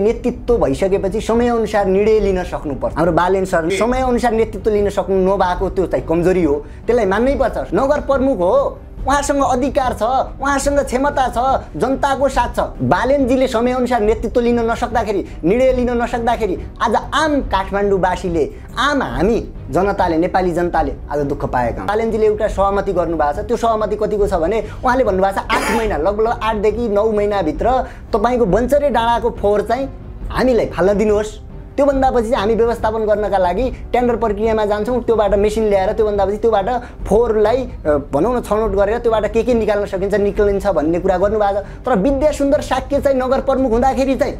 नेतृत्व भइसकेपछि समयअनुसार निर्णय लिन सक्नुपर्छ हाम्रो बालेन्सर समयअनुसार नेतृत्व लिन सक्नु नभएको त्यो चाहिँ कमजोरी हो त्यसलाई मान्नै पर्छ नगर प्रमुख हो उहाँसँग अधिकार छ उहाँसँग क्षमता छ जनताको साथ छ बालेनजीले समयअनुसार नेतृत्व लिन नसक्दाखेरि निर्णय लिन नसक्दाखेरि आज आम काठमाडौँवासीले आम हामी जनताले नेपाली जनताले आज दुःख पाएका बालेनजीले एउटा सहमति गर्नुभएको छ त्यो सहमति कतिको छ भने उहाँले भन्नुभएको छ आठ महिना लगभग आठदेखि नौ महिनाभित्र तपाईँको बन्चरे डाँडाको फोहोर चाहिँ हामीलाई फाल्न दिनुहोस् त्योभन्दा पछि चाहिँ हामी व्यवस्थापन गर्नका लागि टेन्डर प्रक्रियामा जान्छौँ त्योबाट मेसिन ल्याएर त्योभन्दा पछि त्योबाट फोहोरलाई भनौँ न छनौट गरेर त्योबाट के के निकाल्न सकिन्छ निक्लिन्छ भन्ने कुरा गर्नुभएको छ तर विद्या सुन्दर साक्य चाहिँ नगर प्रमुख हुँदाखेरि चाहिँ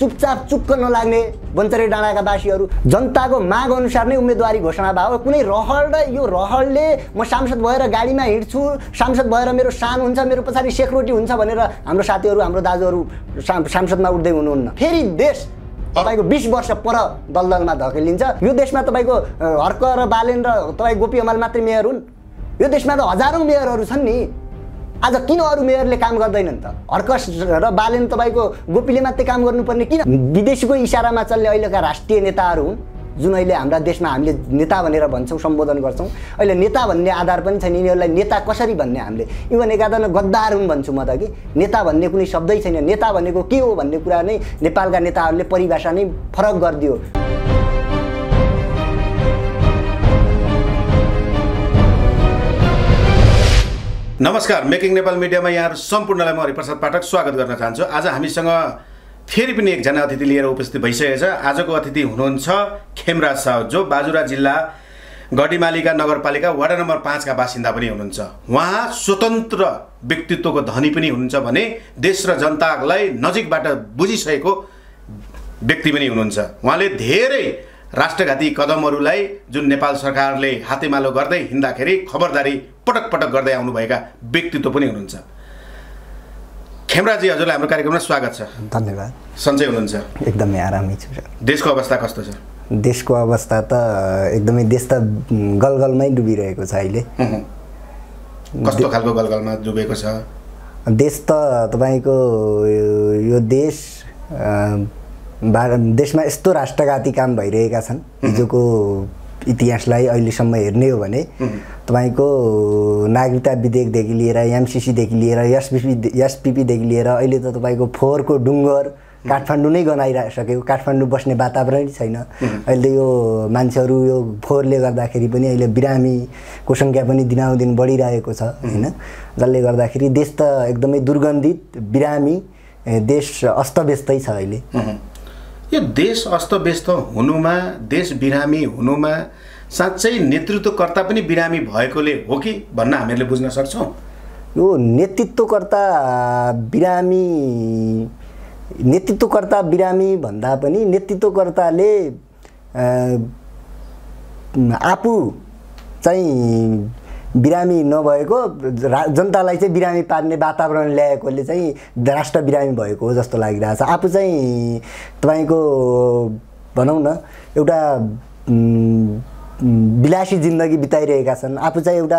चुपचाप चुक्क नलाग्ने बन्चरे डाँडाका वासीहरू जनताको माग अनुसार नै उम्मेदवारी घोषणा भयो कुनै रहर र यो रहरले म सांसद भएर गाडीमा हिँड्छु सांसद भएर मेरो सान हुन्छ मेरो पछाडि सेक्युरिटी हुन्छ भनेर हाम्रो साथीहरू हाम्रो दाजुहरू सांसदमा उठ्दै हुनुहुन्न फेरि देश तपाईँको बिस वर्ष पर दलदलमा धकेलिन्छ यो देशमा तपाईँको हर्क र बालेन र तपाईँ गोपी अमाल मात्रै मेयर हुन् यो देशमा त हजारौँ मेयरहरू छन् नि आज किन अरू मेयरले काम गर्दैनन् त हर्क र बालेन तपाईँको गोपीले मात्रै काम गर्नुपर्ने किन विदेशीको इसारामा चल्ने अहिलेका राष्ट्रिय नेताहरू हुन् जुन अहिले हाम्रा देशमा हामीले नेता भनेर भन्छौँ सम्बोधन गर्छौँ अहिले नेता भन्ने आधार पनि छैन यिनीहरूलाई नेता कसरी भन्ने हामीले इभन एकादन गद्दार हुन् भन्छु म त कि नेता भन्ने कुनै शब्दै छैन नेता भनेको के हो भन्ने कुरा नै नेपालका नेताहरूले परिभाषा नै फरक गरिदियो नमस्कार मेकिङ नेपाल मिडियामा यहाँहरू सम्पूर्णलाई म हरिप्रसाद पाठक स्वागत गर्न चाहन्छु आज हामीसँग फेरि पनि एकजना अतिथि लिएर उपस्थित भइसकेको छ आजको अतिथि हुनुहुन्छ खेमराज साह जो बाजुरा जिल्ला गढीमालिका नगरपालिका वार्ड नम्बर पाँचका बासिन्दा पनि हुनुहुन्छ उहाँ स्वतन्त्र व्यक्तित्वको धनी पनि हुनुहुन्छ भने देश र जनतालाई नजिकबाट बुझिसकेको व्यक्ति पनि हुनुहुन्छ उहाँले धेरै राष्ट्रघाती कदमहरूलाई जुन नेपाल सरकारले हातेमालो गर्दै हिँड्दाखेरि खबरदारी पटक पटक गर्दै आउनुभएका व्यक्तित्व पनि हुनुहुन्छ खेमराजी हजुरलाई हाम्रो कार्यक्रममा स्वागत छ धन्यवाद सन्चै हुनुहुन्छ एकदमै आरामै छु देशको अवस्था कस्तो छ देशको अवस्था त एकदमै देश त गलगलमै डुबिरहेको छ अहिले कस्तो खालको गलगलमा डुबेको छ देश त तपाईँको यो देश देशमा यस्तो राष्ट्रघाती काम भइरहेका छन् हिजोको इतिहासलाई अहिलेसम्म हेर्ने हो भने तपाईँको नागरिकता विधेयकदेखि लिएर एमसिसीदेखि लिएर एसपिपी एसपिपीदेखि लिएर अहिले त तपाईँको फोहोरको डुङ्गर काठमाडौँ नै गनाइसक्यो काठमाडौँ बस्ने वातावरणै छैन अहिले यो मान्छेहरू यो फोहोरले गर्दाखेरि पनि अहिले बिरामीको सङ्ख्या पनि दिन बढिरहेको छ होइन जसले गर्दाखेरि देश त एकदमै दुर्गन्धित बिरामी देश अस्तव्यस्तै छ अहिले यो देश अस्तव्यस्त हुनुमा देश बिरामी हुनुमा साँच्चै नेतृत्वकर्ता पनि बिरामी भएकोले हो कि भन्न हामीहरूले बुझ्न सक्छौँ यो नेतृत्वकर्ता बिरामी नेतृत्वकर्ता बिरामी भन्दा पनि नेतृत्वकर्ताले आफू चाहिँ बिरामी नभएको जनतालाई चाहिँ बिरामी पार्ने वातावरण ल्याएकोले चाहिँ राष्ट्र बिरामी भएको हो जस्तो लागिरहेछ आफू चाहिँ तपाईँको भनौँ न एउटा विलासी जिन्दगी बिताइरहेका छन् आफू चाहिँ एउटा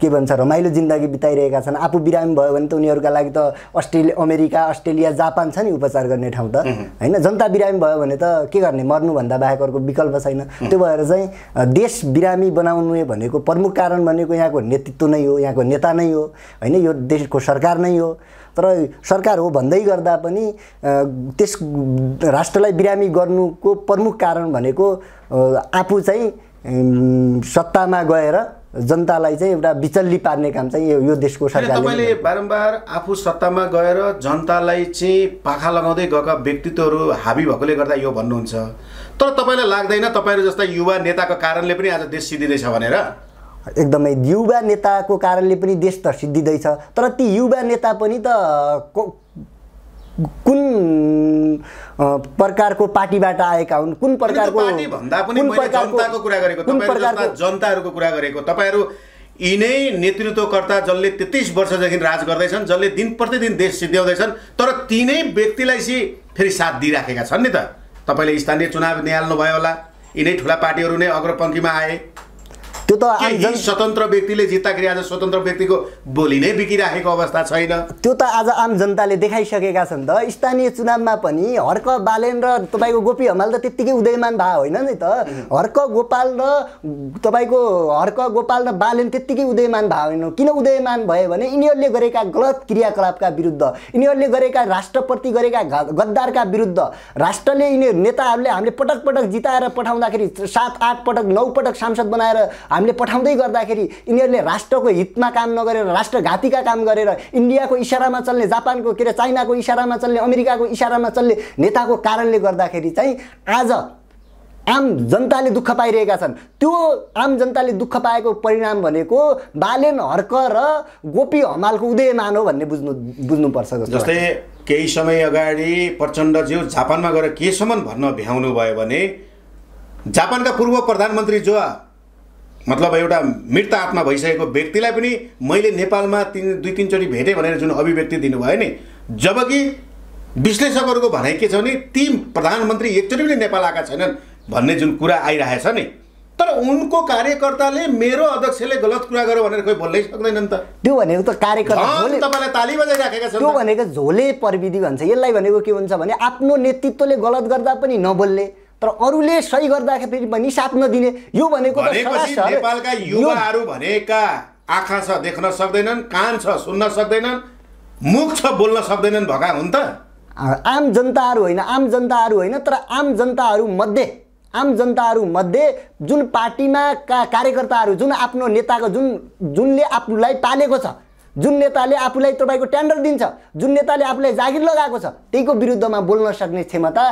के भन्छ रमाइलो जिन्दगी बिताइरहेका छन् आफू बिरामी भयो भने त उनीहरूका लागि त अस्ट्रेलिया अमेरिका अस्ट्रेलिया जापान छ नि उपचार गर्ने ठाउँ त होइन जनता बिरामी भयो भने त के गर्ने मर्नुभन्दा बाहेक अर्को विकल्प छैन त्यो भएर चाहिँ देश बिरामी बनाउनु भनेको प्रमुख कारण भनेको यहाँको नेतृत्व नै हो यहाँको नेता नै हो होइन यो देशको सरकार नै हो तर सरकार हो भन्दै गर्दा पनि त्यस राष्ट्रलाई बिरामी गर्नुको प्रमुख कारण भनेको आफू चाहिँ सत्तामा गएर जनतालाई चाहिँ एउटा बिचल्ली पार्ने काम चाहिँ यो देशको सरकारले तपाईँले बारम्बार आफू सत्तामा गएर जनतालाई चाहिँ पाखा लगाउँदै गएका व्यक्तित्वहरू हाबी भएकोले गर्दा यो भन्नुहुन्छ तर तपाईँलाई लाग्दैन तपाईँहरू जस्ता युवा नेताको कारणले पनि आज देश सिद्धिँदैछ भनेर एकदमै युवा नेताको कारणले पनि देश त सिद्धिँदैछ तर ती युवा नेता पनि त कुन प्रकारको पार्टीबाट आएका हुन् कुन प्रकारको कुरा जनताहरूको कुरा गरेको तपाईँहरू यिनै नेतृत्वकर्ता जसले तेत्तिस वर्षदेखि राज गर्दैछन् जसले दिन प्रतिदिन देश सिद्ध्याउँदैछन् तर तिनै व्यक्तिलाई चाहिँ फेरि साथ दिइराखेका छन् नि त तपाईँले स्थानीय चुनाव निहाल्नुभयो होला यिनै ठुला पार्टीहरू नै अग्रपङ्क्तिमा आए त्यो त स्वतन्त्र व्यक्तिले जित्दाखेरि आज स्वतन्त्र व्यक्तिको बोली नै बिकिराखेको अवस्था छैन त्यो त आज आम जनताले देखाइसकेका छन् त स्थानीय चुनावमा पनि हर्क बालेन र तपाईँको गोपी हमाल त त्यत्तिकै उदयमान भए होइन नि त हर्क गोपाल र तपाईँको हर्क गोपाल र बालेन त्यत्तिकै उदयमान भए होइन किन उदयमान भयो भने यिनीहरूले गरेका गलत क्रियाकलापका विरुद्ध यिनीहरूले गरेका राष्ट्रप्रति गरेका गद्दारका विरुद्ध राष्ट्रले यिनीहरू नेताहरूले हामीले पटक पटक जिताएर पठाउँदाखेरि सात आठ पटक नौ पटक सांसद बनाएर हामीले पठाउँदै गर्दाखेरि यिनीहरूले राष्ट्रको हितमा काम नगरेर राष्ट्रघातीका काम गरेर इन्डियाको इसारामा चल्ने जापानको के अरे चाइनाको इसारामा चल्ने अमेरिकाको इसारामा चल्ने नेताको कारणले गर्दाखेरि चाहिँ आज आम जनताले दुःख पाइरहेका छन् त्यो आम जनताले दुःख पाएको परिणाम भनेको बालेन हर्क र गोपी हमालको उदयमान हो भन्ने बुझ्नु बुझ्नुपर्छ जस्तै केही समय अगाडि प्रचण्डज्यू जापानमा गएर केसम्म भन्न भ्याउनु भयो भने जापानका पूर्व प्रधानमन्त्री जो मतलब एउटा मृत आत्मा भइसकेको व्यक्तिलाई पनि मैले नेपालमा तिन दुई तिनचोटि भेटेँ भनेर जुन अभिव्यक्ति दिनुभयो नि जबकि विश्लेषकहरूको भनाइ के छ भने ती प्रधानमन्त्री एकचोटि पनि नेपाल आएका छैनन् भन्ने जुन कुरा आइरहेछ नि तर उनको कार्यकर्ताले मेरो अध्यक्षले गलत कुरा गर्यो भनेर कोही बोल्नै सक्दैनन् त त्यो भनेको त कार्यकर्ता ताली बजाइराखेका छन् त्यो भनेको झोले प्रविधि भन्छ यसलाई भनेको के हुन्छ भने आफ्नो नेतृत्वले गलत गर्दा पनि नबोल्ने तर अरूले सही गर्दाखेरि पनि साथ नदिने यो भनेको नेपालका युवाहरू भनेका आँखा छ देख्न सक्दैनन् कान छ सुन्न सक्दैनन् मुख छ बोल्न सक्दैनन् भएका हुन् त आम जनताहरू होइन आम जनताहरू होइन तर आम मध्ये आम मध्ये जुन पार्टीमा का कार्यकर्ताहरू जुन आफ्नो नेताको जुन जुनले आफूलाई पालेको छ जुन नेताले आफूलाई तपाईँको ट्यान्डर दिन्छ जुन नेताले आफूलाई जागिर लगाएको छ त्यहीको विरुद्धमा बोल्न सक्ने क्षमता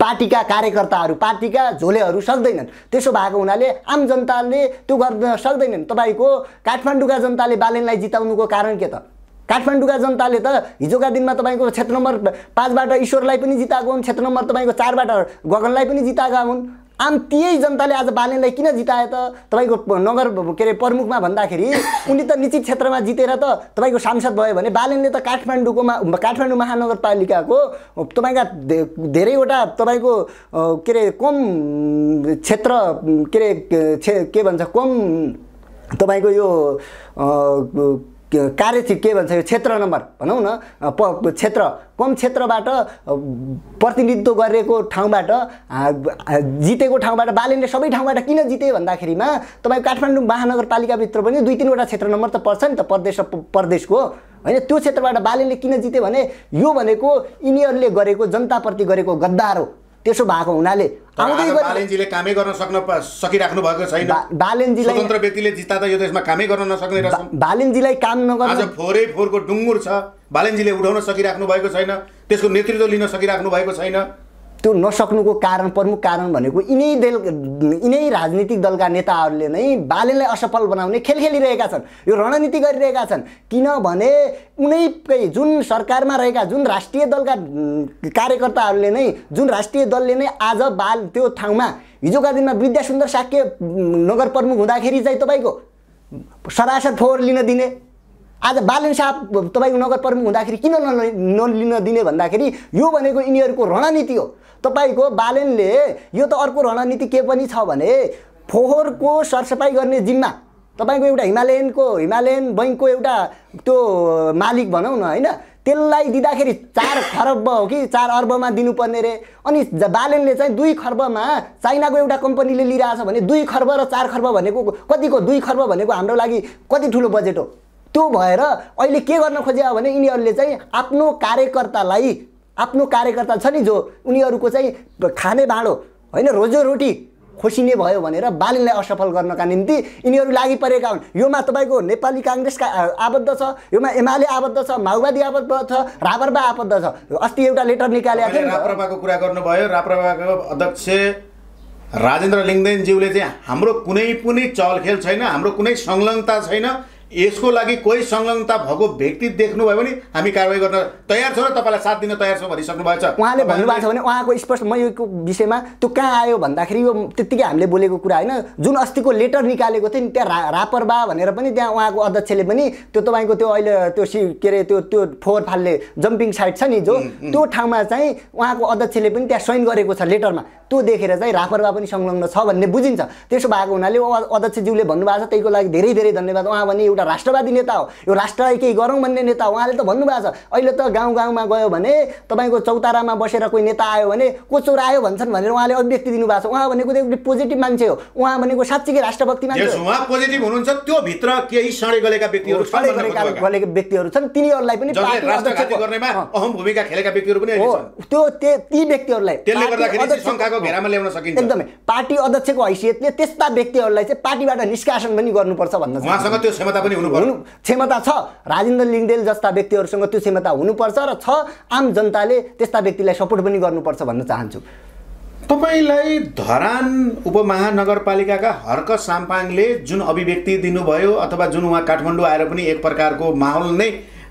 पार्टीका कार्यकर्ताहरू पार्टीका झोलेहरू सक्दैनन् त्यसो भएको हुनाले आम जनताले त्यो गर्न सक्दैनन् तपाईँको काठमाडौँका जनताले बालनलाई जिताउनुको कारण के त काठमाडौँका जनताले त हिजोका दिनमा तपाईँको क्षेत्र नम्बर पाँचबाट ईश्वरलाई पनि जिताएको हुन् क्षेत्र नम्बर तपाईँको चारबाट गगनलाई पनि जिताएका हुन् अनि त्यही जनताले आज बालेनलाई किन जिताए त तपाईँको नगर के अरे प्रमुखमा भन्दाखेरि उनी त निश्चित क्षेत्रमा जितेर त तपाईँको सांसद भयो भने बालेनले त काठमाडौँको मा काठमाडौँ महानगरपालिकाको तपाईँका धेरैवटा तपाईँको के अरे कम क्षेत्र के अरे के भन्छ कम तपाईँको यो कार्य चाहिँ के भन्छ यो क्षेत्र नम्बर भनौँ न प क्षेत्र कम क्षेत्रबाट प्रतिनिधित्व गरेको ठाउँबाट जितेको ठाउँबाट बालिनले सबै ठाउँबाट किन जिते भन्दाखेरिमा तपाईँको काठमाडौँ महानगरपालिकाभित्र पनि दुई तिनवटा क्षेत्र नम्बर त पर्छ नि त प्रदेश प्रदेशको होइन त्यो क्षेत्रबाट बालिनले किन जिते भने यो भनेको यिनीहरूले गरेको जनताप्रति गरेको गद्दार हो त्यसो भएको हुनाले आउँदै बालेनजीले कामै गर्न सक्न सकिराख्नु भएको छैन बालेनजीलाई स्वतन्त्र व्यक्तिले जित्दा त यो देशमा कामै गर्न नसक्ने रहेछ बालेनजीलाई काम नगर्न आज फोरै फोरको डुङ्गुर छ बालेनजीले उठाउन सकिराख्नु भएको छैन त्यसको नेतृत्व लिन सकिराख्नु भएको छैन त्यो नसक्नुको कारण प्रमुख कारण भनेको यिनै दल यिनै राजनीतिक दलका नेताहरूले नै बालेलाई असफल बनाउने खेल खेलिरहेका छन् यो रणनीति गरिरहेका छन् किनभने उनैकै जुन सरकारमा रहेका जुन राष्ट्रिय दलका कार्यकर्ताहरूले नै जुन राष्ट्रिय दलले नै आज बाल त्यो ठाउँमा हिजोका दिनमा विद्यासुन्दर साक्य नगर प्रमुख हुँदाखेरि चाहिँ तपाईँको सरासर फोहोर लिन दिने आज बालन साहब तपाईँको नगर प्रमुख हुँदाखेरि किन नलिन दिने भन्दाखेरि यो भनेको यिनीहरूको रणनीति हो तपाईँको बालनले यो त अर्को रणनीति के पनि छ भने फोहोरको सरसफाइ गर्ने जिम्मा तपाईँको एउटा हिमालयनको हिमालयन बैङ्कको एउटा त्यो मालिक भनौँ न होइन त्यसलाई दिँदाखेरि चार खर्ब हो कि चार अर्बमा दिनुपर्ने रे अनि बालेनले चाहिँ दुई खर्बमा चाइनाको एउटा कम्पनीले लिइरहेछ भने दुई खर्ब र चार खर्ब भनेको कतिको दुई खर्ब भनेको हाम्रो लागि कति ठुलो बजेट हो त्यो भएर अहिले के गर्न हो भने यिनीहरूले चाहिँ आफ्नो कार्यकर्तालाई आफ्नो कार्यकर्ता छ नि जो उनीहरूको चाहिँ खाने भाँडो होइन रोजोरोटी खोसिने भयो भनेर बालिनलाई असफल गर्नका निम्ति यिनीहरू लागि परेका हुन् योमा तपाईँको नेपाली काङ्ग्रेसका आबद्ध छ योमा एमाले आबद्ध छ माओवादी आबद्ध छ राप्रपा आबद्ध छ अस्ति एउटा लेटर निकालेको थियो राप्रपाको कुरा गर्नुभयो राप्रपाको अध्यक्ष राजेन्द्र लिङ्गदेनज्यूले चाहिँ हाम्रो कुनै पनि चलखेल छैन हाम्रो कुनै संलग्नता छैन यसको लागि कोही संलग्नता भएको व्यक्ति देख्नुभयो भने हामी कारवाही गर्न तयार छौँ र तपाईँलाई साथ दिन तयार छौँ भएछ उहाँले भन्नुभएको छ भने उहाँको स्पष्ट म यो विषयमा त्यो कहाँ आयो भन्दाखेरि यो त्यत्तिकै हामीले बोलेको कुरा होइन जुन अस्तिको लेटर निकालेको थियो नि त्यहाँ रा रापरबा भनेर पनि त्यहाँ उहाँको अध्यक्षले पनि त्यो तपाईँको त्यो अहिले त्यो सि के अरे त्यो त्यो फोहोर फाल्ने जम्पिङ साइट छ नि जो त्यो ठाउँमा चाहिँ उहाँको अध्यक्षले पनि त्यहाँ सैन गरेको छ लेटरमा त्यो देखेर चाहिँ रापरबा पनि संलग्न छ भन्ने बुझिन्छ त्यसो भएको हुनाले अध्यक्षज्यूले भन्नुभएको छ त्यहीको लागि धेरै धेरै धन्यवाद उहाँ भने एउटा राष्ट्रवादी नेता हो यो राष्ट्रलाई केही गरौँ भन्ने नेता उहाँले त भन्नुभएको छ अहिले त गाउँ गाउँमा गयो भने तपाईँको चौतारामा बसेर कोही नेता आयो भने को चोर आयो भन्छन् भनेर उहाँले अभिव्यक्ति दिनुभएको छ उहाँ भनेको त एउटा पोजिटिभ मान्छे हो उहाँ भनेको साँच्चीकै राष्ट्रभक्ति मान्छे उहाँ पोजिटिभ हुनुहुन्छ त्यो भित्र केही गलेका व्यक्तिहरू छन् तिनीहरूलाई पनि त्यो ती व्यक्तिहरूलाई एकदमै पार्टी अध्यक्षको हैसियतले त्यस्ता व्यक्तिहरूलाई चाहिँ पार्टीबाट निष्कासन पनि गर्नुपर्छ भन्दा उहाँसँग त्यो क्षमता पनि हुनु क्षमता छ राजेन्द्र लिङ्गदेल जस्ता व्यक्तिहरूसँग त्यो क्षमता हुनुपर्छ र छ आम जनताले त्यस्ता व्यक्तिलाई सपोर्ट पनि गर्नुपर्छ भन्न चाहन्छु तपाईँलाई धरान उपमहानगरपालिकाका हर्क साम्पाङले जुन अभिव्यक्ति दिनुभयो अथवा जुन उहाँ काठमाडौँ आएर पनि एक प्रकारको माहौल नै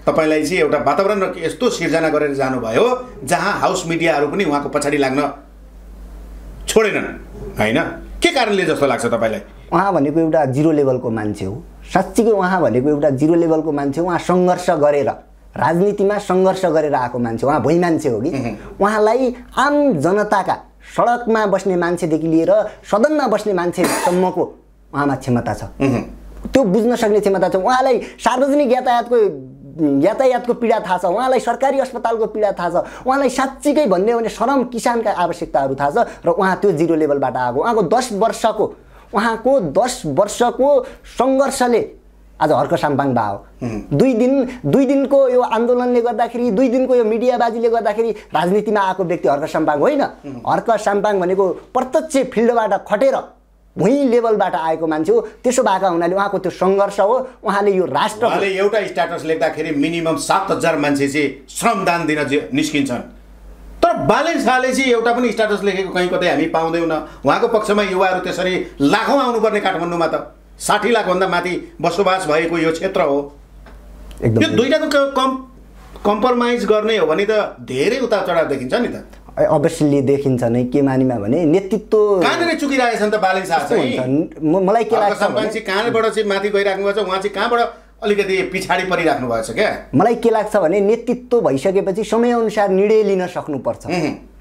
तपाईँलाई चाहिँ एउटा वातावरण यस्तो सिर्जना गरेर जानुभयो जहाँ हाउस मिडियाहरू पनि उहाँको पछाडि लाग्न छोडेनन् होइन के कारणले जस्तो लाग्छ तपाईँलाई उहाँ भनेको एउटा जिरो लेभलको मान्छे हो साँच्चीकै उहाँ भनेको एउटा जिरो लेभलको मान्छे उहाँ सङ्घर्ष गरेर राजनीतिमा सङ्घर्ष गरेर आएको मान्छे उहाँ भोइ मान्छे हो कि उहाँलाई आम जनताका सडकमा बस्ने मान्छेदेखि लिएर सदनमा बस्ने मान्छेसम्मको उहाँमा क्षमता छ त्यो बुझ्न सक्ने क्षमता छ उहाँलाई सार्वजनिक यातायातको यातायातको पीडा थाहा छ उहाँलाई सरकारी अस्पतालको पीडा थाहा छ उहाँलाई साँच्चीकै भन्ने हो भने सरम किसानका आवश्यकताहरू थाहा छ र उहाँ त्यो जिरो लेभलबाट आएको उहाँको दस वर्षको उहाँको दस वर्षको सङ्घर्षले आज हर्क साम्पाङ हो दुई दिन दुई दिनको यो आन्दोलनले गर्दाखेरि दुई दिनको यो मिडियाबाजीले गर्दाखेरि राजनीतिमा आएको व्यक्ति हर्क साम्पाङ होइन हर्क साम्पाङ भनेको प्रत्यक्ष फिल्डबाट खटेर भुइँ लेभलबाट आएको मान्छे हो त्यसो भएको हुनाले उहाँको त्यो सङ्घर्ष हो उहाँले यो राष्ट्रले एउटा स्ट्याटस लेख्दाखेरि मिनिमम सात हजार मान्छे चाहिँ श्रमदान दिन निस्किन्छन् तर बालेन शाहले चाहिँ एउटा पनि स्ट्याटस लेखेको कहीँ कतै हामी पाउँदैनौँ उहाँको पक्षमा युवाहरू त्यसरी लाखौँ आउनुपर्ने काठमाडौँमा त साठी लाखभन्दा माथि बसोबास भएको यो क्षेत्र हो यो दुइटाको कम कम्प्रोमाइज गर्ने हो भने त धेरै उता चढाव देखिन्छ नि त अवश्य देखिन्छ नै के मानिमा भने नेतृत्व कहाँनिर चुकिरहेछन् त बालै शाह मलाई के लाग्छ कहाँबाट चाहिँ माथि गइराख्नु भएको छ उहाँ चाहिँ कहाँबाट अलिकति पछाडि परिराख्नु भएछ क्या मलाई के लाग्छ भने नेतृत्व भइसकेपछि समयअनुसार निर्णय लिन सक्नुपर्छ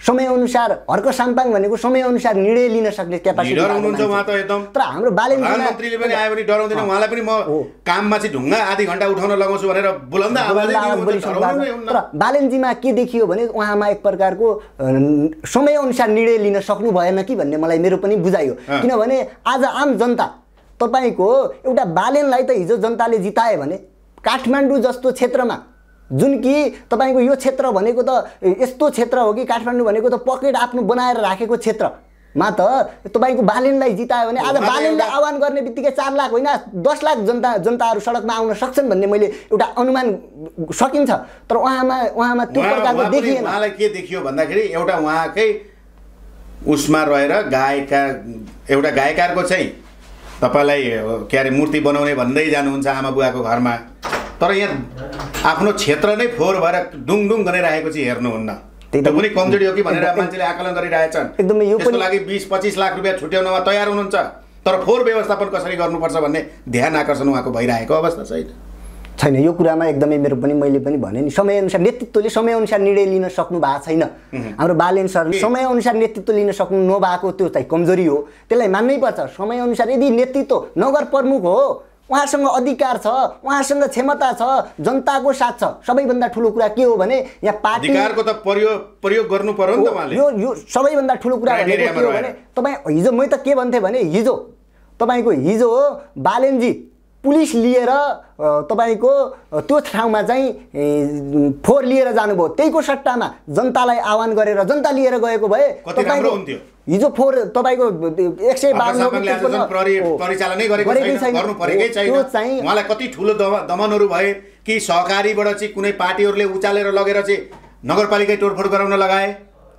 समयअनुसार हर्क साम्पाङ भनेको समयअनुसार निर्णय लिन सक्ने तर हाम्रो बालेनजीमा के देखियो भने उहाँमा एक प्रकारको समयअनुसार निर्णय लिन सक्नु भएन कि भन्ने मलाई मेरो पनि बुझायो किनभने आज आम जनता तपाईँको एउटा बालेनलाई त हिजो जनताले जितायो भने काठमाडौँ जस्तो क्षेत्रमा जुन कि तपाईँको यो क्षेत्र भनेको त यस्तो क्षेत्र हो कि काठमाडौँ भनेको त पकेट आफ्नो बनाएर राखेको क्षेत्र मा त तपाईँको बालेनलाई जितायो भने आज बालेनले आह्वान गर्ने बित्तिकै चार लाख होइन दस लाख जनता जनताहरू सडकमा आउन सक्छन् भन्ने मैले एउटा अनुमान सकिन्छ तर उहाँमा उहाँमा त्यो प्रकारको देखिएन उहाँलाई के देखियो भन्दाखेरि एउटा उहाँकै उसमा रहेर गायका एउटा गायकारको चाहिँ तपाईँलाई के अरे मूर्ति बनाउने भन्दै जानुहुन्छ आमा बुवाको घरमा तर यहाँ आफ्नो क्षेत्र नै फोहोर भएर डुङडुङ गरिरहेको चाहिँ हेर्नुहुन्न त्यो कुनै कमजोरी हो कि भनेर मान्छेले आकलन गरिरहेछन् त्यसको लागि बिस पच्चिस लाख रुपियाँ छुट्याउनमा तयार हुनुहुन्छ तर फोहोर व्यवस्थापन कसरी गर्नुपर्छ भन्ने ध्यान आकर्षण उहाँको भइरहेको अवस्था छैन छैन यो कुरामा एकदमै मेरो पनि मैले पनि भने नि समयअनुसार नेतृत्वले समयअनुसार निर्णय लिन सक्नु भएको छैन हाम्रो बालेन सरले समयअनुसार नेतृत्व लिन सक्नु नभएको त्यो चाहिँ कमजोरी हो त्यसलाई मान्नै मान्नैपर्छ समयअनुसार यदि नेतृत्व नगर प्रमुख हो उहाँसँग अधिकार छ उहाँसँग क्षमता छ जनताको साथ छ सबैभन्दा ठुलो कुरा के हो भने यहाँ पार्टी त प्रयोग प्रयोग गर्नु पर्यो त यो यो सबैभन्दा ठुलो कुरा के हो भने तपाईँ हिजो मै त के भन्थेँ भने हिजो तपाईँको हिजो हो बालेनजी पुलिस लिएर तपाईँको त्यो ठाउँमा चाहिँ फोहोर लिएर जानुभयो त्यहीको सट्टामा जनतालाई आह्वान गरेर जनता लिएर गएको भए तपाईँको हिजो फोहोर तपाईँको एक सय त्यो चाहिँ कति ठुलो दमनहरू भए कि सहकारीबाट चाहिँ कुनै पार्टीहरूले उचालेर लगेर चाहिँ नगरपालिकै तोडफोड गराउन लगाए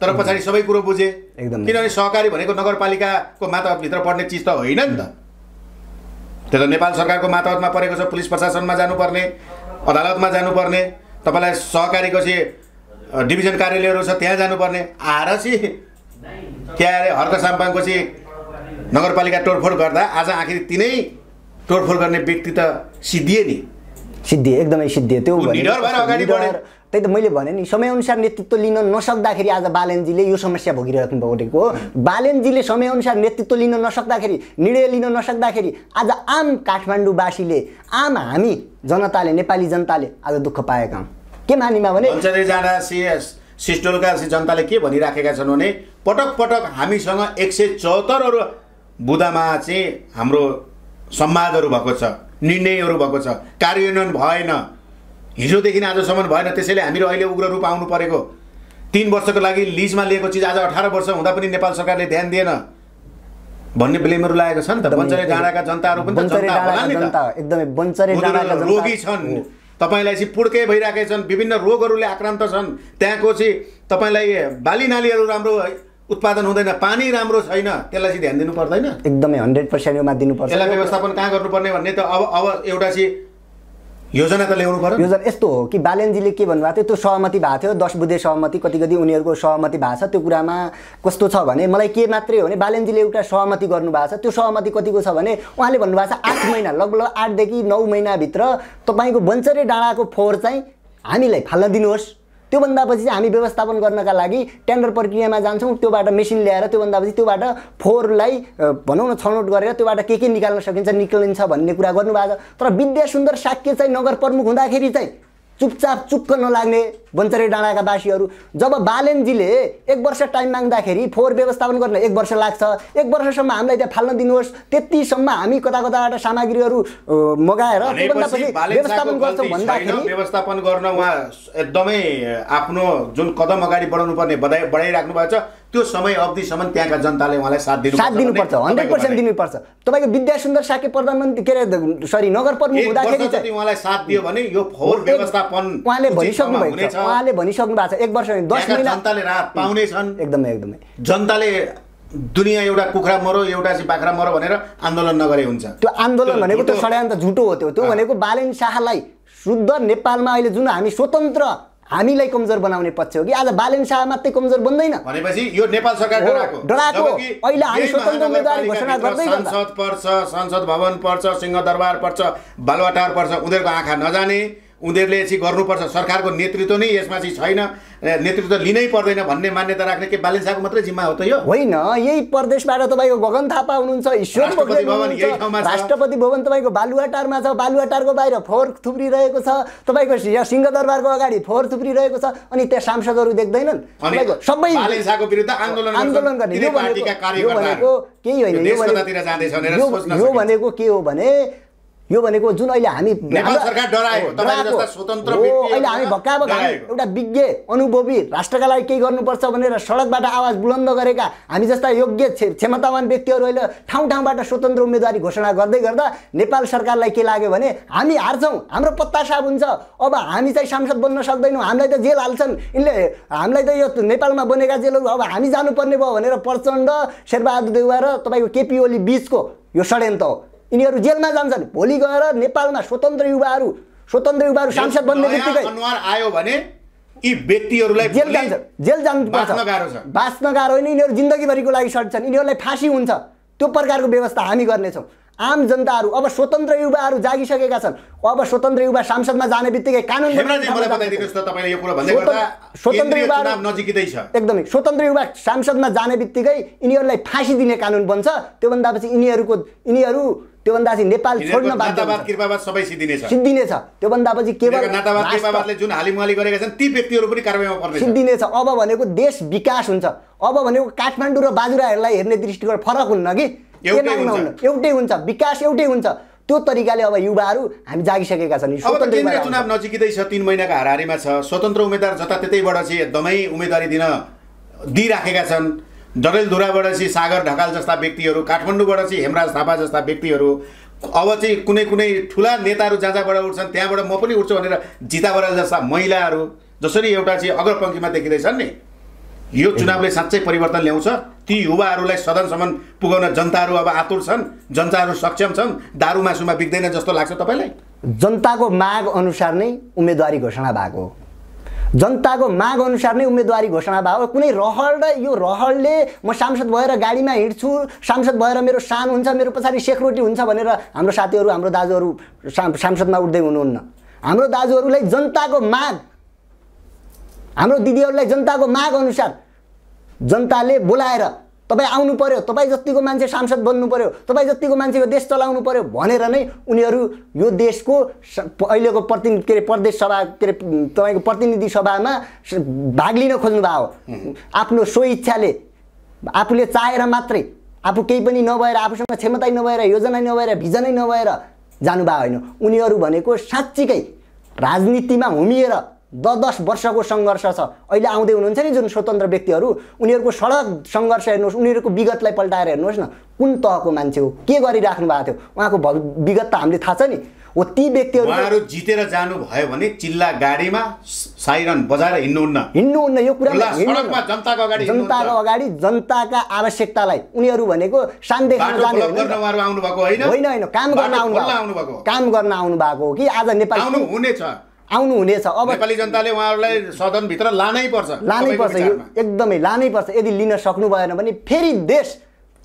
तर पछाडि सबै कुरो बुझे एकदम किनभने सहकारी भनेको नगरपालिकाको माताभित्र पर्ने चिज त होइन नि त त्यो त नेपाल सरकारको मातावतमा परेको छ पुलिस प्रशासनमा जानुपर्ने अदालतमा जानुपर्ने तपाईँलाई सहकारीको चाहिँ डिभिजन कार्यालयहरू छ त्यहाँ जानुपर्ने आएर चाहिँ के अरे हर्क साम्पाङको चाहिँ नगरपालिका तोडफोड गर्दा आज आखिर तिनै तोडफोड गर्ने व्यक्ति त सिद्धिए नि सिद्धिए एकदमै सिद्धिए त्यो त्यही त मैले भने नि समयअनुसार नेतृत्व लिन नसक्दाखेरि आज बालेनजीले यो समस्या भोगिरहनु भएको हो बालेनजीले समयअनुसार नेतृत्व लिन नसक्दाखेरि निर्णय लिन नसक्दाखेरि आज आम काठमाडौँवासीले आम हामी जनताले नेपाली जनताले आज दुःख पाएका हौँ के मानिमा भने सिस्टोलका जनताले के भनिराखेका छन् भने पटक पटक हामीसँग एक सय चौहत्तरहरू बुदामा चाहिँ हाम्रो संवादहरू भएको छ निर्णयहरू भएको छ कार्यान्वयन भएन हिजोदेखि आजसम्म भएन त्यसैले हामीहरू अहिले उग्र रूप आउनु परेको तिन वर्षको लागि लिजमा लिएको चिज आज अठार वर्ष हुँदा पनि नेपाल सरकारले ध्यान दिएन भन्ने ब्लेमहरू लागेको छ नि त बन्चरे डाँडाका जनताहरू पनि रोगी छन् तपाईँलाई चाहिँ पुड्के भइरहेका छन् विभिन्न रोगहरूले आक्रान्त छन् त्यहाँको चाहिँ तपाईँलाई बाली नालीहरू राम्रो उत्पादन हुँदैन पानी राम्रो छैन त्यसलाई चाहिँ ध्यान दिनु पर्दैन एकदमै हन्ड्रेड पर्सेन्ट दिनुपर्छ त्यसलाई व्यवस्थापन कहाँ गर्नुपर्ने भन्ने त अब अब एउटा चाहिँ योजना त ल्याउनु पर्यो योजना यस्तो हो कि बालेनजीले के भन्नुभएको थियो त्यो सहमति भएको थियो दस बुधे सहमति कति कति उनीहरूको सहमति भएको छ त्यो कुरामा कस्तो छ भने मलाई के मात्रै हो भने बालेनजीले एउटा सहमति गर्नुभएको छ त्यो सहमति कतिको छ भने उहाँले भन्नुभएको छ आठ महिना लगभग आठदेखि नौ महिनाभित्र तपाईँको बन्चरे डाँडाको फोहोर चाहिँ हामीलाई फाल्न दिनुहोस् त्योभन्दा पछि चाहिँ हामी व्यवस्थापन गर्नका लागि टेन्डर प्रक्रियामा जान्छौँ त्योबाट मेसिन ल्याएर त्योभन्दा पछि त्योबाट फोहोरलाई भनौँ न छनौट गरेर त्योबाट के के निकाल्न सकिन्छ निक्लिन्छ भन्ने कुरा गर्नुभएको छ तर विद्या सुन्दर साक्य चाहिँ नगर प्रमुख हुँदाखेरि चाहिँ चुपचाप चुक्क नलाग्ने बन्चरे डाँडाका बासीहरू जब बालेनजीले एक वर्ष टाइम माग्दाखेरि फोहोर व्यवस्थापन गर्न एक वर्ष लाग्छ एक वर्षसम्म हामीलाई त्यहाँ फाल्न दिनुहोस् त्यतिसम्म हामी कता कताबाट सामग्रीहरू मगाएर व्यवस्थापन गर्छ भन्दाखेरि व्यवस्थापन गर्न उहाँ एकदमै आफ्नो जुन कदम अगाडि बढाउनु पर्ने बढाइ बढाइराख्नु भएको छ त्यो समय अवधिसम्म त्यहाँका जनताले उहाँलाई साथ दिनु साथ दिनुपर्छ हन्ड्रेड पर्सेन्ट दिनुपर्छ तपाईँको विद्या सुन्दर साके प्रधानमन्त्री के अरे सरी नगर प्रमुख हुँदाखेरि उहाँलाई साथ दियो भने यो फोहोर व्यवस्थापन उहाँले भनिसक्नु भएको छ उहाँले भनिसक्नु भएको छ एक वर्ष दस महिना जनताले राहत पाउनेछन् एकदमै एकदमै जनताले दुनियाँ एउटा कुखुरा मरो एउटा चाहिँ बाख्रा मरो भनेर आन्दोलन नगरे हुन्छ त्यो आन्दोलन भनेको त्यो षड्यन्त्र झुटो हो त्यो त्यो भनेको बालेन शाहलाई शुद्ध नेपालमा अहिले जुन हामी स्वतन्त्र हामीलाई कमजोर बनाउने पक्ष हो कि आज बालन शाह मात्रै कमजोर बन्दैन भनेपछि यो नेपाल सरकार डराएको अहिले हामी स्वतन्त्र घोषणा गर्दै संसद पर्छ संसद भवन पर्छ सिंहदरबार पर्छ बालुवाटार पर्छ उनीहरूको आँखा नजाने उनीहरूले चाहिँ गर्नुपर्छ सरकारको नेतृत्व नै यसमा चाहिँ छैन नेतृत्व लिनै पर्दैन भन्ने मान्यता राख्ने के बालिन मात्रै जिम्मा हो त यो होइन यही प्रदेशबाट तपाईँको गगन थापा हुनुहुन्छ ईश्वर राष्ट्रपति भवन तपाईँको बालुवाटारमा छ बालुवाटारको बाहिर फोहोर थुप्रिरहेको छ तपाईँको सिंहदरबारको अगाडि फोहोर थुप्रिरहेको छ अनि त्यहाँ सांसदहरू देख्दैनन् सबै विरुद्ध आन्दोलन आन्दोलन गर्ने यो भनेको केही होइन यो भनेको के हो भने यो भनेको जुन अहिले हामी अहिले हामी भक्का भक्का एउटा विज्ञ अनुभवी राष्ट्रका लागि केही गर्नुपर्छ भनेर सडकबाट आवाज बुलन्द गरेका हामी जस्ता योग्य क्षमतावान व्यक्तिहरू अहिले ठाउँ ठाउँबाट स्वतन्त्र उम्मेदवारी घोषणा गर्दै गर्दा नेपाल सरकारलाई के लाग्यो भने हामी हार्छौँ हाम्रो पत्ता साफ हुन्छ अब हामी चाहिँ सांसद बन्न सक्दैनौँ हामीलाई त जेल हाल्छन् यिनले हामीलाई त यो नेपालमा बनेका जेलहरू अब हामी जानुपर्ने भयो भनेर प्रचण्ड शेरबहादुर देउवा र तपाईँको केपी ओली बिचको यो षड्यन्त्र हो यिनीहरू जेलमा जान्छन् भोलि गएर नेपालमा स्वतन्त्र युवाहरू स्वतन्त्र युवाहरू सांसद बन्ने बित्तिकै आयो भने यी व्यक्तिहरूलाई जेल जान्छ जेल जानुपर्छ बाँच्न गाह्रो होइन यिनीहरू जिन्दगीभरिको लागि सट्छन् यिनीहरूलाई फाँसी हुन्छ त्यो प्रकारको व्यवस्था हामी गर्नेछौँ आम जनताहरू अब स्वतन्त्र युवाहरू जागिसकेका छन् अब स्वतन्त्र युवा सांसदमा जाने बित्तिकै कानुन स्वतन्त्र युवा नजिकै छ एकदमै स्वतन्त्र युवा सांसदमा जाने बित्तिकै यिनीहरूलाई फाँसी दिने कानुन बन्छ त्योभन्दा पछि यिनीहरूको यिनीहरू त्योभन्दा चाहिँ नेपाल छोड्न सिद्धिनेछ त्योभन्दा पछि केवल जुन हालिमुहाली गरेका छन् ती व्यक्तिहरू पनि कारवाहीमा सिद्धिनेछ अब भनेको देश विकास हुन्छ अब भनेको काठमाडौँ र बाजुराहरूलाई हेर्ने दृष्टिकोण फरक हुन्न कि एउटै हुन्छ विकास एउटै हुन्छ त्यो तरिकाले अब युवाहरू हामी जागिसकेका छन् केन्द्रीय चुनाव नजिकिँदै छ तिन महिनाको हारिमा छ स्वतन्त्र उम्मेद्वार त्यतैबाट चाहिँ एकदमै उम्मेदवारी दिन दिइराखेका छन् डरेलधुराबाट चाहिँ सागर ढकाल जस्ता व्यक्तिहरू काठमाडौँबाट चाहिँ हेमराज थापा जस्ता व्यक्तिहरू अब चाहिँ कुनै कुनै ठुला नेताहरू जहाँ जहाँबाट उठ्छन् त्यहाँबाट म पनि उठ्छु भनेर जिता बराल जस्ता महिलाहरू जसरी एउटा चाहिँ अग्रपङ्क्तिमा देखिँदैछन् नि यो चुनावले साँच्चै परिवर्तन ल्याउँछ ती युवाहरूलाई सदनसम्म पुगाउन जनताहरू अब आतुर छन् जनताहरू सक्षम छन् दारू मासुमा बिग्दैन जस्तो लाग्छ तपाईँलाई जनताको माग अनुसार नै उम्मेदवारी घोषणा भएको हो जनताको माग अनुसार नै उम्मेदवारी घोषणा भयो कुनै रहर र यो रहरले म सांसद भएर गाडीमा हिँड्छु सांसद भएर मेरो सान हुन्छ मेरो पछाडि सेक्युरिटी हुन्छ भनेर हाम्रो साथीहरू हाम्रो दाजुहरू सांसदमा उठ्दै हुनुहुन्न हाम्रो दाजुहरूलाई जनताको माग हाम्रो दिदीहरूलाई जनताको माग अनुसार जनताले बोलाएर तपाईँ आउनु पऱ्यो तपाईँ जतिको मान्छे सांसद बन्नु पऱ्यो तपाईँ जतिको मान्छेको देश चलाउनु पऱ्यो भनेर नै उनीहरू यो देशको अहिलेको प्रति के अरे प्रदेश सभा के अरे तपाईँको प्रतिनिधि सभामा भाग लिन खोज्नु हो आफ्नो स्वइच्छाले आफूले चाहेर मात्रै आफू केही पनि नभएर आफूसँग क्षमता नभएर योजना नभएर भिजनै नभएर जानुभएको होइन उनीहरू भनेको साँच्चीकै राजनीतिमा होमिएर दस दस वर्षको सङ्घर्ष छ अहिले आउँदै हुनुहुन्छ नि जुन स्वतन्त्र व्यक्तिहरू उनीहरूको सडक सङ्घर्ष हेर्नुहोस् उनीहरूको विगतलाई पल्टाएर हेर्नुहोस् न कुन तहको मान्छे हो के गरिराख्नु भएको थियो उहाँको विगत त हामीले थाहा छ नि हो ती व्यक्तिहरू जितेर जानुभयो भने चिल्ला गाडीमा साइरन बजाएर हिँड्नुहुन्न हिँड्नुहुन्न यो कुरा जनताको अगाडि जनताको अगाडि जनताका आवश्यकतालाई उनीहरू भनेको शान्ति होइन होइन काम गर्न आउनु भएको काम गर्न आउनु भएको हो कि आज नेपाल आउनुहुनेछ अब नेपाली जनताले उहाँहरूलाई सदनभित्र लानै पर्छ लानै पर्छ यो एकदमै लानै पर्छ यदि लिन सक्नु भएन भने फेरि देश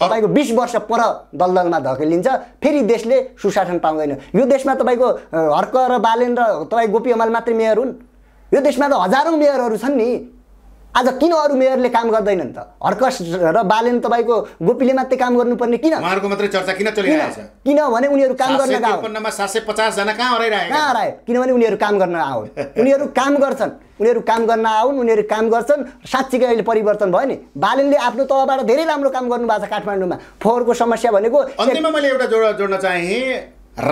तपाईँको बिस वर्ष पर दलदलमा धकेलिन्छ फेरि देशले सुशासन पाउँदैन यो देशमा तपाईँको हर्क र बालेन र तपाईँ गोपी अमाल मात्रै मेयर हुन् यो देशमा त हजारौँ मेयरहरू छन् नि आज किन अरू मेयरले काम गर्दैनन् त हर्कस र बालेन तपाईँको गोपीले मात्रै काम गर्नुपर्ने किन उहाँहरूको मात्रै चर्चा किन किनभने उनीहरू काम गर्न कहाँ हराए किनभने उनीहरू काम गर्न आउन् उनीहरू काम गर्छन् उनीहरू काम गर्न आउन् उनीहरू काम गर्छन् साँच्चीकै अहिले परिवर्तन भयो नि बालेनले आफ्नो तहबाट धेरै राम्रो काम गर्नुभएको छ काठमाडौँमा फोहोरको समस्या भनेको अन्तिममा मैले एउटा जोड जोड्न चाहेँ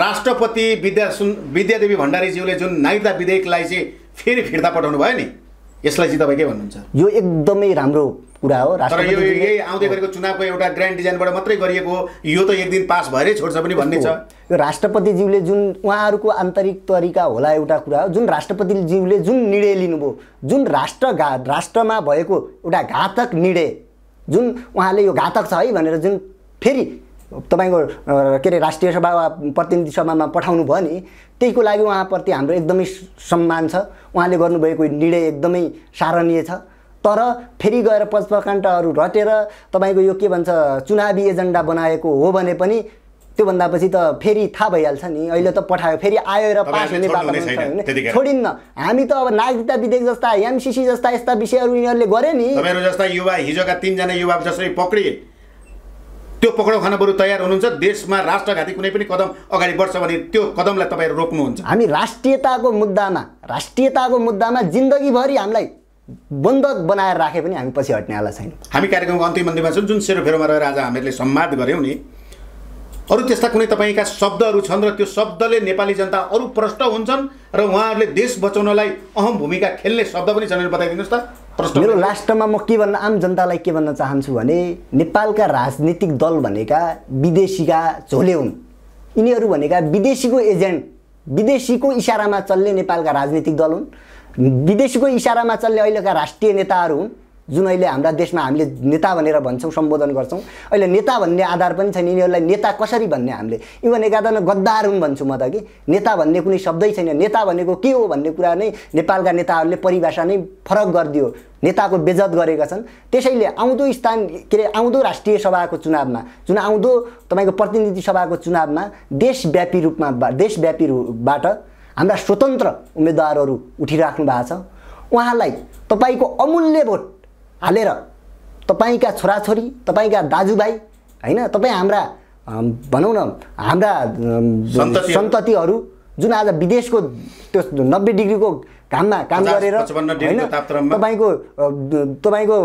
राष्ट्रपति विद्या सुन विद्यादेवी भण्डारीज्यूले जुन नागरिकता विधेयकलाई चाहिँ फेरि फिर्ता पठाउनु भयो नि यसलाई चाहिँ तपाईँ के भन्नुहुन्छ यो एकदमै राम्रो कुरा हो तर यो यही आउँदै गरेको चुनावको एउटा ग्रान्ड डिजाइनबाट मात्रै गरिएको यो त एक दिन पास भएरै छोड्छ पनि भन्ने छ यो राष्ट्रपतिज्यूले जुन उहाँहरूको आन्तरिक तरिका होला एउटा कुरा हो जुन राष्ट्रपतिज्यूले जुन निर्णय लिनुभयो जुन राष्ट्र घा राष्ट्रमा भएको एउटा घातक निर्णय जुन उहाँले यो घातक छ है भनेर जुन फेरि तपाईँको के अरे राष्ट्रिय सभा वा प्रतिनिधि सभामा पठाउनु भयो नि त्यहीको लागि उहाँप्रति हाम्रो एकदमै सम्मान छ उहाँले गर्नुभएको निर्णय एकदमै सारणीय छ तर फेरि गएर पचपकाण्डहरू रटेर तपाईँको यो के भन्छ चुनावी एजेन्डा बनाएको हो भने पनि त्योभन्दा पछि त फेरि थाहा भइहाल्छ नि अहिले त पठायो फेरि आएर र पास हुने वातावरण छोडिन्न हामी त अब नागरिकता विधेयक जस्ता एमसिसी जस्ता यस्ता विषयहरू यिनीहरूले गरे नि जस्ता युवा हिजोका तिनजना युवा जसरी पक्रिए त्यो पक्राउ खान बरु तयार हुनुहुन्छ देशमा राष्ट्रघाती कुनै पनि कदम अगाडि बढ्छ भने त्यो कदमलाई तपाईँहरू रोक्नुहुन्छ हामी राष्ट्रियताको मुद्दामा राष्ट्रियताको मुद्दामा जिन्दगीभरि हामीलाई बन्दक बनाएर राखे पनि हामी पछि हट्नेवाला छैन हामी कार्यक्रमको अन्तिम अन्तिममा छौँ जुन सेरोफेरोमा रहेर आज हामीहरूले सम्वाद गऱ्यौँ नि अरू त्यस्ता कुनै तपाईँका शब्दहरू छन् र त्यो शब्दले नेपाली जनता अरू प्रष्ट हुन्छन् र उहाँहरूले देश बचाउनलाई अहम भूमिका खेल्ने शब्द पनि छन् बताइदिनुहोस् त मेरो लास्टमा म के भन्न आम जनतालाई के भन्न चाहन्छु भने नेपालका राजनीतिक दल भनेका विदेशीका झोले हुन् यिनीहरू भनेका विदेशीको एजेन्ट विदेशीको इसारामा चल्ने नेपालका राजनीतिक दल हुन् विदेशीको इसारामा चल्ने अहिलेका राष्ट्रिय नेताहरू हुन् जुन अहिले हाम्रा देशमा हामीले नेता भनेर भन्छौँ सम्बोधन गर्छौँ अहिले नेता भन्ने आधार पनि छैन यिनीहरूलाई नेता कसरी भन्ने हामीले इभन एकाधारमा गद्दार हुन् भन्छु म त कि नेता भन्ने कुनै शब्दै छैन नेता भनेको के हो भन्ने कुरा नै नेपालका नेताहरूले परिभाषा नै फरक गरिदियो नेताको बेजत गरेका छन् त्यसैले आउँदो स्थान के अरे आउँदो राष्ट्रिय सभाको चुनावमा जुन आउँदो तपाईँको प्रतिनिधि सभाको चुनावमा देशव्यापी रूपमा देशव्यापी रूपबाट हाम्रा स्वतन्त्र उम्मेदवारहरू उठिराख्नु भएको छ उहाँलाई तपाईँको अमूल्य भोट हालेर तपाईँका छोराछोरी तपाईँका दाजुभाइ होइन तपाईँ हाम्रा भनौँ न हाम्रा सन्ततिहरू जुन आज विदेशको त्यो नब्बे डिग्रीको घाममा काम गरेर होइन तपाईँको तपाईँको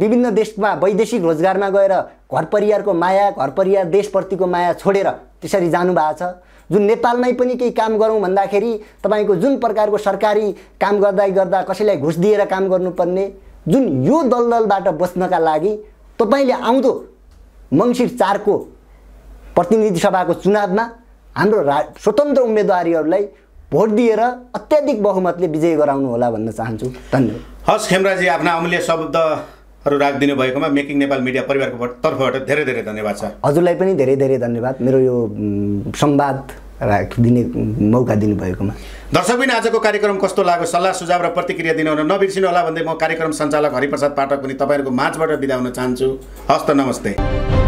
विभिन्न देशमा वैदेशिक रोजगारमा गएर घर परिवारको माया घर परिवार देशप्रतिको माया छोडेर त्यसरी जानुभएको छ जुन नेपालमै पनि केही काम गरौँ भन्दाखेरि तपाईँको जुन प्रकारको सरकारी काम गर्दै गर्दा कसैलाई घुस दिएर काम गर्नुपर्ने जुन यो दलदलबाट बस्नका लागि तपाईँले आउँदो मङ्सिर चारको प्रतिनिधि सभाको चुनावमा हाम्रो रा स्वतन्त्र उम्मेदवारीहरूलाई भोट दिएर अत्याधिक बहुमतले विजय गराउनु होला भन्न चाहन्छु धन्यवाद हस् खेमराजी आफ्ना अमूल्य शब्दहरू राखिदिनु भएकोमा मेकिङ नेपाल मिडिया परिवारको तर्फबाट धेरै धेरै धन्यवाद छ हजुरलाई पनि धेरै धेरै धन्यवाद मेरो यो संवाद राखिदिने मौका दिनुभएकोमा दर्शकबिन आजको कार्यक्रम कस्तो लाग्यो सल्लाह सुझाव र प्रतिक्रिया दिनुहुन नबिर्सिनु होला भन्दै म कार्यक्रम सञ्चालक हरिप्रसाद पाठक पनि तपाईँहरूको माझबाट बिदा हुन चाहन्छु हस्त नमस्ते